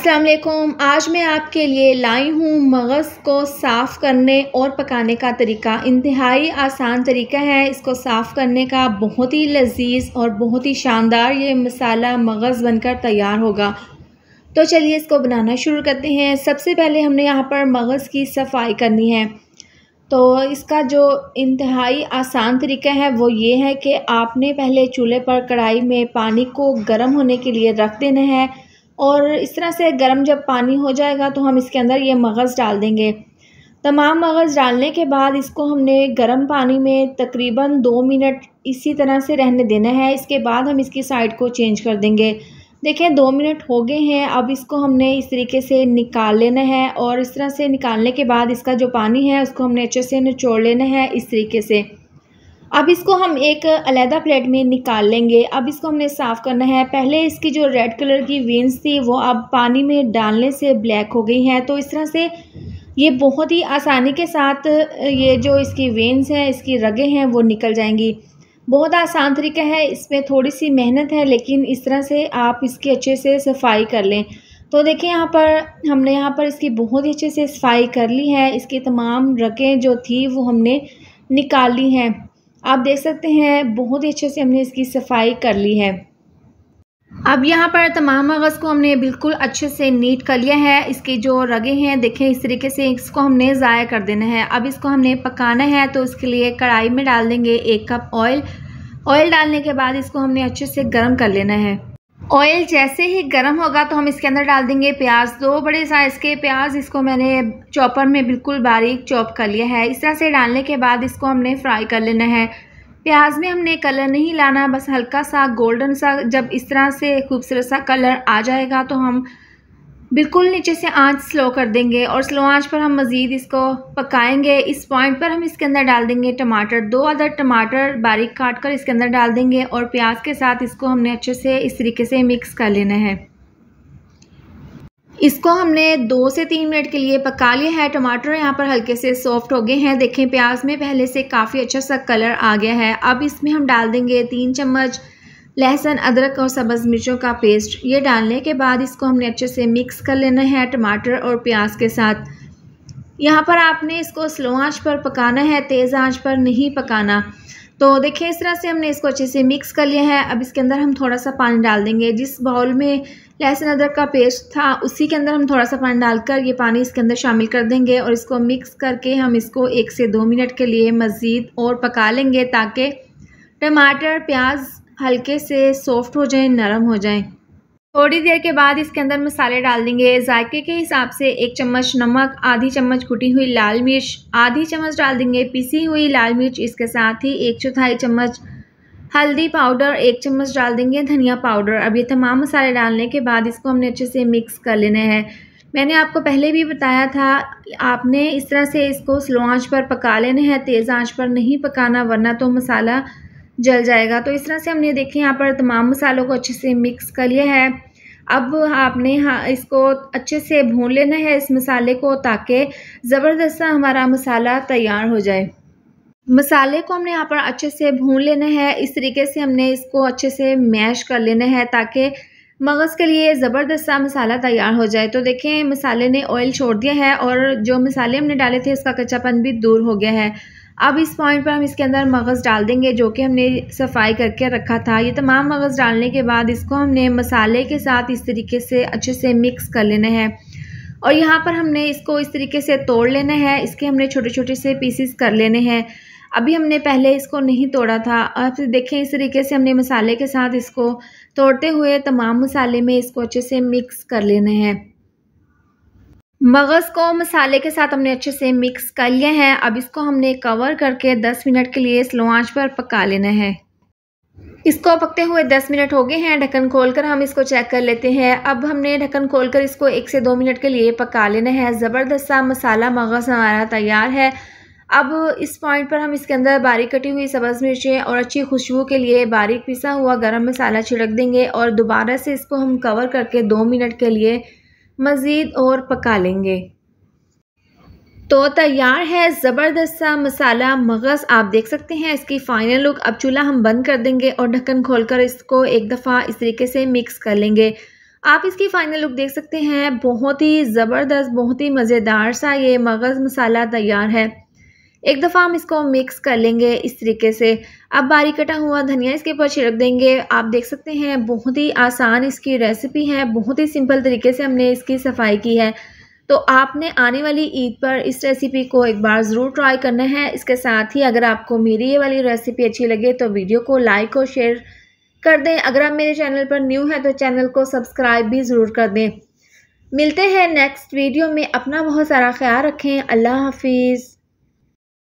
अस्सलाम वालेकुम आज मैं आपके लिए लाई हूँ मगज़ को साफ़ करने और पकाने का तरीका इंतहाई आसान तरीका है इसको साफ़ करने का बहुत ही लजीज और बहुत ही शानदार ये मसाला मगज़ बनकर तैयार होगा तो चलिए इसको बनाना शुरू करते हैं सबसे पहले हमने यहाँ पर मगज़ की सफाई करनी है तो इसका जो इंतहाई आसान तरीका है वो ये है कि आपने पहले चूल्हे पर कढ़ाई में पानी को गर्म होने के लिए रख देना है और इस तरह से गर्म जब पानी हो जाएगा तो हम इसके अंदर ये मगज़ डाल देंगे तमाम मगज़ डालने के बाद इसको हमने गर्म पानी में तकरीबन दो मिनट इसी तरह से रहने देना है इसके बाद हम इसकी साइड को चेंज कर देंगे देखें दो मिनट हो गए हैं अब इसको हमने इस तरीके से निकाल लेना है और इस तरह से निकालने के बाद इसका जो पानी है उसको हमने अच्छे से निचोड़ लेना है इस तरीके से अब इसको हम एक अलहदा प्लेट में निकाल लेंगे अब इसको हमने साफ़ करना है पहले इसकी जो रेड कलर की वेंस थी वो अब पानी में डालने से ब्लैक हो गई हैं तो इस तरह से ये बहुत ही आसानी के साथ ये जो इसकी वेंस हैं इसकी रगें हैं वो निकल जाएंगी बहुत आसान तरीका है इसमें थोड़ी सी मेहनत है लेकिन इस तरह से आप इसकी अच्छे से सफाई कर लें तो देखिए यहाँ पर हमने यहाँ पर इसकी बहुत ही अच्छे से सफाई कर ली है इसकी तमाम रगें जो थी वो हमने निकाल ली हैं आप देख सकते हैं बहुत ही अच्छे से हमने इसकी सफाई कर ली है अब यहाँ पर तमाम अगज़ को हमने बिल्कुल अच्छे से नीट कर लिया है इसके जो रगे हैं देखें इस तरीके से इसको हमने ज़ाया कर देना है अब इसको हमने पकाना है तो इसके लिए कढ़ाई में डाल देंगे एक कप ऑयल ऑयल डालने के बाद इसको हमने अच्छे से गर्म कर लेना है ऑयल जैसे ही गर्म होगा तो हम इसके अंदर डाल देंगे प्याज दो बड़े साइज़ के प्याज इसको मैंने चॉपर में बिल्कुल बारीक चॉप कर लिया है इस तरह से डालने के बाद इसको हमने फ्राई कर लेना है प्याज में हमने कलर नहीं लाना बस हल्का सा गोल्डन सा जब इस तरह से खूबसूरत सा कलर आ जाएगा तो हम बिल्कुल नीचे से आंच स्लो कर देंगे और स्लो आंच पर हम मज़ीद इसको पकाएंगे इस पॉइंट पर हम इसके अंदर डाल देंगे टमाटर दो अदर टमाटर बारीक काट कर इसके अंदर डाल देंगे और प्याज के साथ इसको हमने अच्छे से इस तरीके से मिक्स कर लेना है इसको हमने दो से तीन मिनट के लिए पका लिया है टमाटर यहाँ पर हल्के से सॉफ्ट हो गए हैं देखें प्याज में पहले से काफ़ी अच्छा सा कलर आ गया है अब इसमें हम डाल देंगे तीन चम्मच लहसुन अदरक और सब्ज़ मिर्चों का पेस्ट ये डालने के बाद इसको हमने अच्छे से मिक्स कर लेना है टमाटर और प्याज के साथ यहाँ पर आपने इसको स्लो आंच पर पकाना है तेज़ आंच पर नहीं पकाना तो देखिए इस तरह से हमने इसको अच्छे से मिक्स कर लिया है अब इसके अंदर हम थोड़ा सा पानी डाल देंगे जिस बाउल में लहसुन अदरक का पेस्ट था उसी के अंदर हम थोड़ा सा पानी डालकर ये पानी इसके अंदर शामिल कर देंगे और इसको मिक्स करके हम इसको एक से दो मिनट के लिए मज़ीद और पका लेंगे ताकि टमाटर प्याज हल्के से सॉफ्ट हो जाएं नरम हो जाएं थोड़ी देर के बाद इसके अंदर मसाले डाल देंगे जायके के हिसाब से एक चम्मच नमक आधी चम्मच कुटी हुई लाल मिर्च आधी चम्मच डाल देंगे पिसी हुई लाल मिर्च इसके साथ ही एक चौथाई चम्मच हल्दी पाउडर एक चम्मच डाल देंगे धनिया पाउडर अब ये तमाम मसाले डालने के बाद इसको हमने अच्छे से मिक्स कर लेना है मैंने आपको पहले भी बताया था आपने इस तरह से इसको स्लो आंच पर पका लेने हैं तेज़ आंच पर नहीं पकाना वरना तो मसाला जल जाएगा तो इस तरह से हमने देखिए यहाँ पर तमाम मसालों को अच्छे से मिक्स कर लिया है अब आपने हाँ इसको अच्छे से भून लेना है इस मसाले को ताकि ज़बरदस्त हमारा मसाला तैयार हो जाए मसाले को हमने यहाँ पर अच्छे से भून लेना है इस तरीके से हमने इसको अच्छे से मैश कर लेना है ताकि मगज़ के लिए ज़बरदस्त मसाला तैयार हो जाए तो देखें मसाले ने ऑयल छोड़ दिया है और जो मसाले हमने डाले थे इसका कच्चापन भी दूर हो गया है अब इस पॉइंट पर हम इसके अंदर मगज़ डाल देंगे जो कि हमने सफाई करके रखा था ये तमाम मगज़ डालने के बाद इसको हमने मसाले के साथ इस तरीके से अच्छे से मिक्स कर लेना है और यहाँ पर हमने इसको इस तरीके से तोड़ लेना है इसके हमने छोटे छोटे से पीसीस कर लेने हैं अभी हमने पहले इसको नहीं तोड़ा था अब देखें इस तरीके से हमने मसाले के साथ इसको तोड़ते हुए तमाम मसाले में इसको अच्छे से मिक्स कर लेने हैं मगज़ को मसाले के साथ हमने अच्छे से मिक्स कर लिए हैं अब इसको हमने कवर करके 10 मिनट के लिए स्लो आंच पर पका लेना है इसको पकते हुए 10 मिनट हो गए हैं ढक्कन खोलकर हम इसको चेक कर लेते हैं अब हमने ढक्कन खोलकर इसको एक से दो मिनट के लिए पका लेना है ज़बरदस्त सा मसाला मगज़ हमारा तैयार है अब इस पॉइंट पर हम इसके अंदर बारीक कटी हुई सब्ज़ मिर्चें और अच्छी खुशबू के लिए बारीक पिसा हुआ गर्म मसाला छिड़क देंगे और दोबारा से इसको हम कवर करके दो मिनट के लिए मज़ीद और पका लेंगे तो तैयार है ज़बरदस्त सा मसाला मगज़ आप देख सकते हैं इसकी फ़ाइनल लुक अब चूल्हा हम बंद कर देंगे और ढक्कन खोलकर इसको एक दफ़ा इस तरीके से मिक्स कर लेंगे आप इसकी फ़ाइनल लुक देख सकते हैं बहुत ही ज़बरदस्त बहुत ही मज़ेदार सा ये मगज़ मसाला तैयार है एक दफ़ा हम इसको मिक्स कर लेंगे इस तरीके से अब बारीक कटा हुआ धनिया इसके ऊपर छिड़क देंगे आप देख सकते हैं बहुत ही आसान इसकी रेसिपी है बहुत ही सिंपल तरीके से हमने इसकी सफाई की है तो आपने आने वाली ईद पर इस रेसिपी को एक बार ज़रूर ट्राई करना है इसके साथ ही अगर आपको मेरी ये वाली रेसिपी अच्छी लगे तो वीडियो को लाइक और शेयर कर दें अगर आप मेरे चैनल पर न्यू हैं तो चैनल को सब्सक्राइब भी ज़रूर कर दें मिलते हैं नेक्स्ट वीडियो में अपना बहुत सारा ख्याल रखें अल्लाह हाफिज़